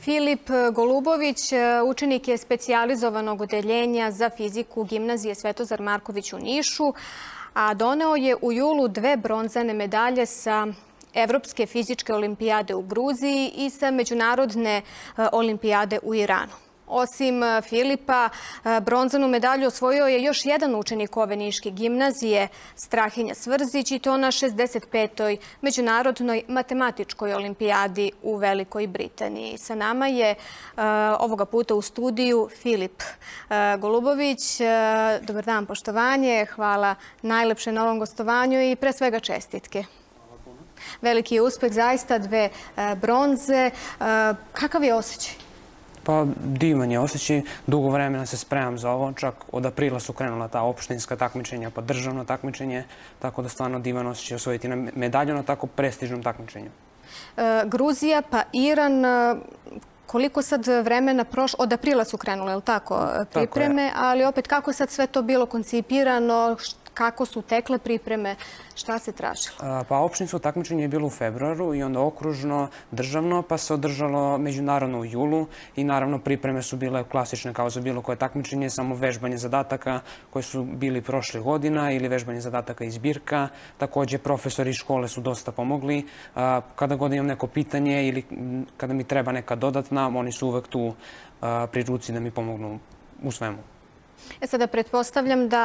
Filip Golubović, učenik je specijalizovanog odeljenja za fiziku gimnazije Svetozar Marković u Nišu, a doneo je u julu dve bronzane medalje sa Evropske fizičke olimpijade u Gruziji i sa Međunarodne e, olimpijade u Iranu. Osim e, Filipa, e, bronzanu medalju osvojio je još jedan učenik ove Niške gimnazije, Strahinja Svrzić, i to na 65. Međunarodnoj matematičkoj olimpijadi u Velikoj Britaniji. Sa nama je e, ovoga puta u studiju Filip Golubović. Dobar dan, poštovanje. Hvala najlepše na ovom gostovanju i pre svega čestitke. Veliki je uspeh, zaista dve bronze. Kakav je osjećaj? Pa divan je osjećaj, dugo vremena se spremam za ovo, čak od aprila su krenula ta opštinska takmičenja, pa državno takmičenje, tako da stvarno divan osjećaj osvojiti na medalju na tako prestižnom takmičenju. E, Gruzija pa Iran, e, koliko sad vremena prošlo, od aprila su krenule, je li tako, e, pripreme, ali opet kako sad sve to bilo koncipirano, kako su tekle pripreme, šta se tražilo? Pa opštinsko takmičenje je bilo u februaru i onda okružno državno, pa se održalo međunarodno u julu i naravno pripreme su bile klasične kao za bilo koje takmičenje, samo vežbanje zadataka koje su bili prošle godina ili vežbanje zadataka iz Birka. Takođe, profesori iz škole su dosta pomogli. Kada god imam neko pitanje ili kada mi treba neka dodatna, oni su uvek tu pri ruci da mi pomognu u svemu. E sada, pretpostavljam da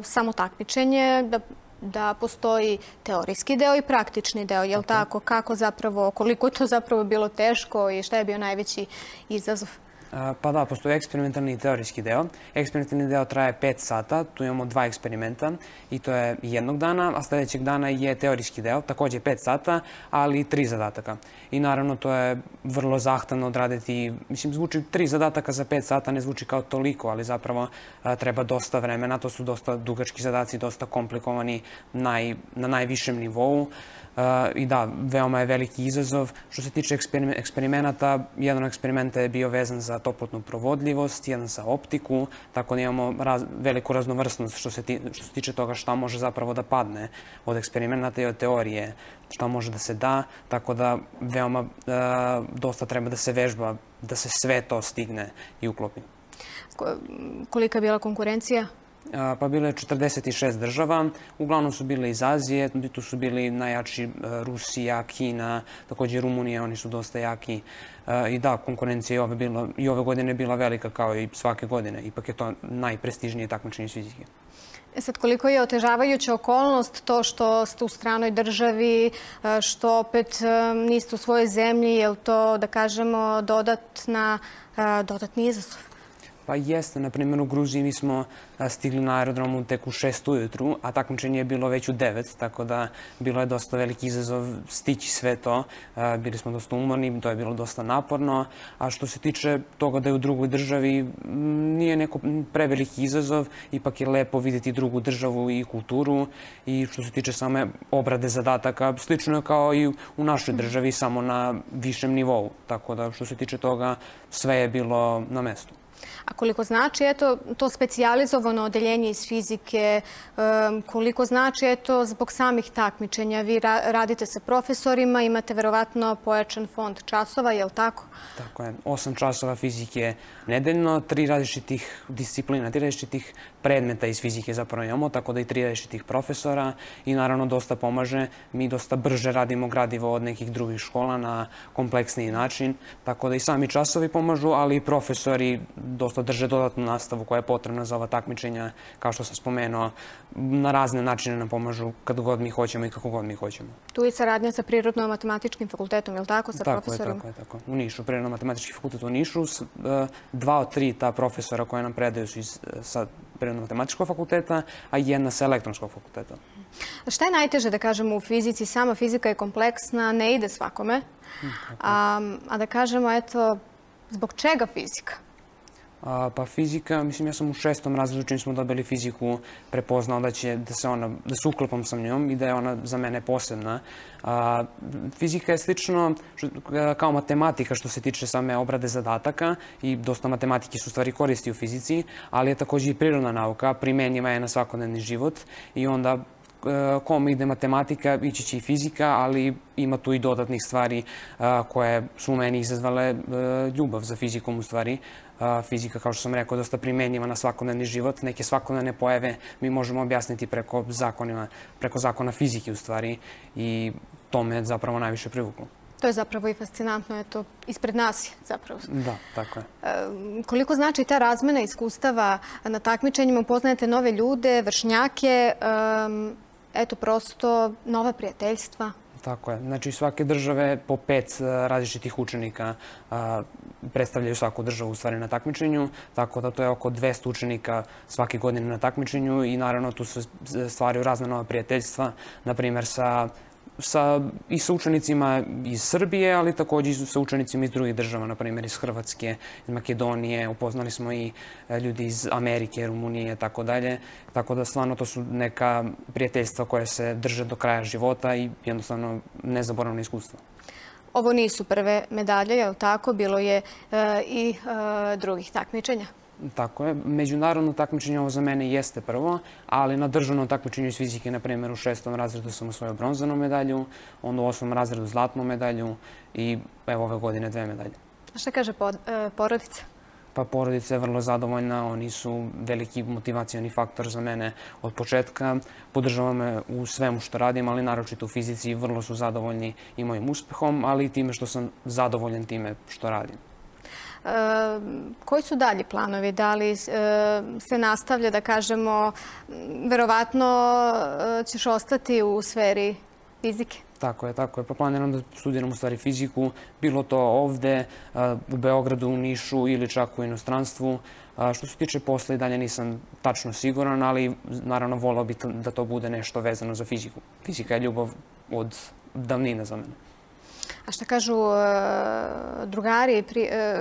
e, samo takmičenje, da da postoji teorijski deo i praktični deo, je li tako? Kako zapravo, koliko je to zapravo bilo teško i šta je bio najveći izazov? Pa da, postoji eksperimentalni i teorijski deo. Eksperimentalni deo traje 5 sata, tu imamo dva eksperimenta i to je jednog dana, a sledećeg dana je teorijski deo, takođe 5 sata, ali tri zadataka. I naravno to je vrlo zahtano odraditi, mislim, zvuči tri zadataka za 5 sata, ne zvuči kao toliko, ali zapravo treba dosta vremena, to su dosta dugački zadaci, dosta komplikovani naj, na najvišem nivou. Uh, I da, veoma je veliki izazov. Što se tiče eksperimenata, jedan eksperiment eksperimenta je bio vezan za toplotnu provodljivost, jedan za optiku, tako da imamo raz, veliku raznovrsnost što se, ti, što se tiče toga šta može zapravo da padne od eksperimenta i od teorije, šta može da se da, tako da veoma e, dosta treba da se vežba, da se sve to stigne i uklopi. Kolika je bila konkurencija pa bilo je 46 država. Uglavnom su bile iz Azije, tu su bili najjači e, Rusija, Kina, takođe Rumunija, oni su dosta jaki. E, I da, konkurencija i ove, bila, i ove godine je bila velika kao i svake godine. Ipak je to najprestižnije takmičenje iz fizike. E sad, koliko je otežavajuća okolnost to što ste u stranoj državi, što opet niste u svojoj zemlji, je li to, da kažemo, dodatna, dodatni izazov? Pa jeste, na primjer u Gruziji mi smo stigli na aerodromu tek u 6 ujutru, a takmičenje je bilo već u 9, tako da bilo je dosta veliki izazov stići sve to. Bili smo dosta umorni, to je bilo dosta naporno. A što se tiče toga da je u drugoj državi, nije neko preveliki izazov, ipak je lepo videti drugu državu i kulturu. I što se tiče same obrade zadataka, slično je kao i u našoj državi, samo na višem nivou. Tako da što se tiče toga, sve je bilo na mestu. A koliko znači eto, to specializovano odeljenje iz fizike, koliko znači eto, zbog samih takmičenja? Vi radite sa profesorima, imate verovatno pojačan fond časova, je li tako? Tako je. Osam časova fizike nedeljno, tri različitih disciplina, tri različitih predmeta iz fizike zapravo imamo, tako da i 30 tih profesora i naravno dosta pomaže. Mi dosta brže radimo gradivo od nekih drugih škola na kompleksniji način, tako da i sami časovi pomažu, ali i profesori dosta drže dodatnu nastavu koja je potrebna za ova takmičenja, kao što sam spomenuo, na razne načine nam pomažu kad god mi hoćemo i kako god mi hoćemo. Tu je saradnja sa Prirodno-matematičkim fakultetom, je li tako, sa tako profesorima? Tako je, tako je, tako. U Nišu, Prirodno-matematički fakultet u Nišu, e, dva od tri ta profesora koja nam predaju su iz, e, sa на математичко факултета, а една се електронско факултета. Што е најтеже да кажеме у физици? Сама физика е комплексна, не иде свакоме. А, така. а да кажеме, ето, збок чега физика? A, pa fizika, mislim ja sam u šestom razredu čim smo dobili fiziku prepoznao da će, da se ona, da se uklopam sa njom i da je ona za mene posebna. A, fizika je slično e, kao matematika što se tiče same obrade zadataka i dosta matematike su stvari koristi u fizici, ali je takođe i prirodna nauka, primenjiva je na svakodnevni život i onda e, kom ide matematika, ići će i fizika, ali ima tu i dodatnih stvari koje su u meni izazvale e, ljubav za fizikom u stvari fizika, kao što sam rekao, dosta primenjiva na svakodnevni život. Neke svakodnevne pojave mi možemo objasniti preko, zakonima, preko zakona fizike u stvari i to me zapravo najviše privuklo. To je zapravo i fascinantno, eto, ispred nas je zapravo. Da, tako je. E, koliko znači ta razmena iskustava na takmičenjima, upoznajete nove ljude, vršnjake, eto, prosto nova prijateljstva? Tako je. Znači svake države po pet e, različitih učenika predstavljaju svaku državu u stvari na takmičenju, tako da to je oko 200 učenika svake godine na takmičenju i naravno tu se e, stvaraju razne nova prijateljstva, na primer sa sa, i sa učenicima iz Srbije, ali takođe i sa učenicima iz drugih država, na primjer iz Hrvatske, iz Makedonije, upoznali smo i e, ljudi iz Amerike, Rumunije i tako dalje. Tako da stvarno to su neka prijateljstva koja se drže do kraja života i jednostavno nezaboravno iskustvo. Ovo nisu prve medalje, je li tako? Bilo je e, i e, drugih takmičenja. Tako je. Međunarodno takmičenje ovo za mene jeste prvo, ali na državnom takmičenju iz fizike, na primjer, u šestom razredu sam osvojio bronzanu medalju, onda u osmom razredu zlatnu medalju i evo ove godine dve medalje. A šta kaže e, porodica? Pa porodica je vrlo zadovoljna, oni su veliki motivacijani faktor za mene od početka. Podržava me u svemu što radim, ali naročito u fizici vrlo su zadovoljni i mojim uspehom, ali i time što sam zadovoljan time što radim. Koji su dalji planovi? Da li e, se nastavlja, da kažemo, verovatno e, ćeš ostati u sferi fizike? Tako je, tako je. Pa planiram da studiram u stvari fiziku, bilo to ovde, e, u Beogradu, u Nišu ili čak u inostranstvu. Što se tiče posle i dalje nisam tačno siguran, ali naravno volao bi da to bude nešto vezano za fiziku. Fizika je ljubav od davnina za mene. A šta kažu e, drugari, pri, e,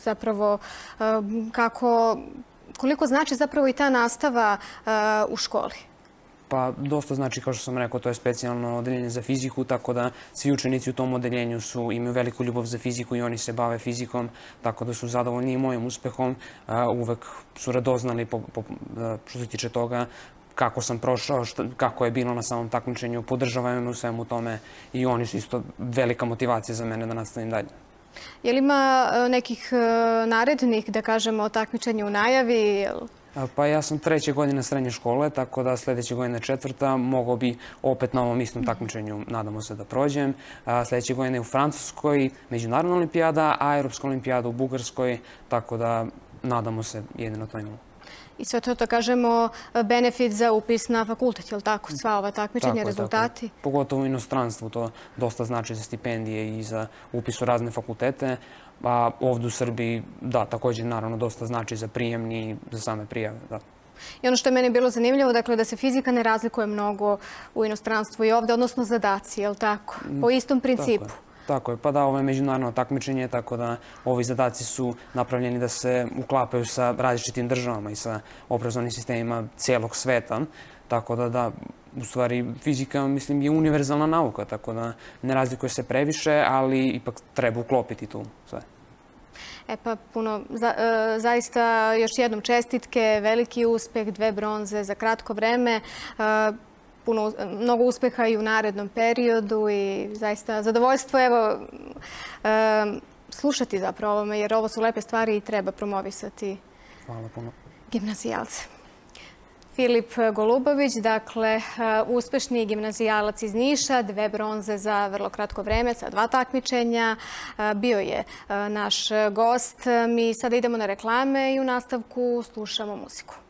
zapravo e, kako, koliko znači zapravo i ta nastava u školi? Pa dosta znači, kao što sam rekao, to je specijalno odeljenje za fiziku, tako da svi učenici u tom odeljenju su, imaju veliku ljubav za fiziku i oni se bave fizikom, tako da su zadovoljni i mojim uspehom. Uvek su radoznali po, što se tiče toga kako sam prošao, šta, kako je bilo na samom takmičenju, podržavaju me u svemu tome i oni su isto velika motivacija za mene da nastavim dalje. Je li ima e, nekih e, narednih, da kažemo, takmičenja u najavi? E, pa ja sam treće godine srednje škole, tako da sledeće godine četvrta mogo bi opet na ovom istom takmičenju, nadamo se da prođem. Sledeće godine je u Francuskoj, Međunarodna olimpijada, a Europska olimpijada u Bugarskoj, tako da nadamo se jedino to imamo. I sve to, da kažemo, e, benefit za upis na fakultet, je li tako? Sva ova takmičenja, rezultati? Tako. Pogotovo u inostranstvu to dosta znači za stipendije i za upis u razne fakultete. A ovdje u Srbiji, da, također naravno dosta znači za prijemni i za same prijave. Da. I ono što je meni bilo zanimljivo, dakle, da se fizika ne razlikuje mnogo u inostranstvu i ovdje, odnosno zadaci, je li tako? Mm, po istom principu. Tako Tako je, pa da, ovo je međunarodno takmičenje, tako da ovi zadaci su napravljeni da se uklapaju sa različitim državama i sa obrazovnim sistemima celog sveta. Tako da, da, u stvari fizika, mislim, je univerzalna nauka, tako da ne razlikuje se previše, ali ipak treba uklopiti tu sve. E pa puno, za, e, zaista još jednom čestitke, veliki uspeh, dve bronze za kratko vreme. E, mnogo uspeha i u narednom periodu i zaista zadovoljstvo evo, slušati zapravo ovome, jer ovo su lepe stvari i treba promovisati Hvala puno. gimnazijalce. Filip Golubović, dakle, uspešni gimnazijalac iz Niša, dve bronze za vrlo kratko vreme, sa dva takmičenja. Bio je naš gost. Mi sada idemo na reklame i u nastavku slušamo muziku.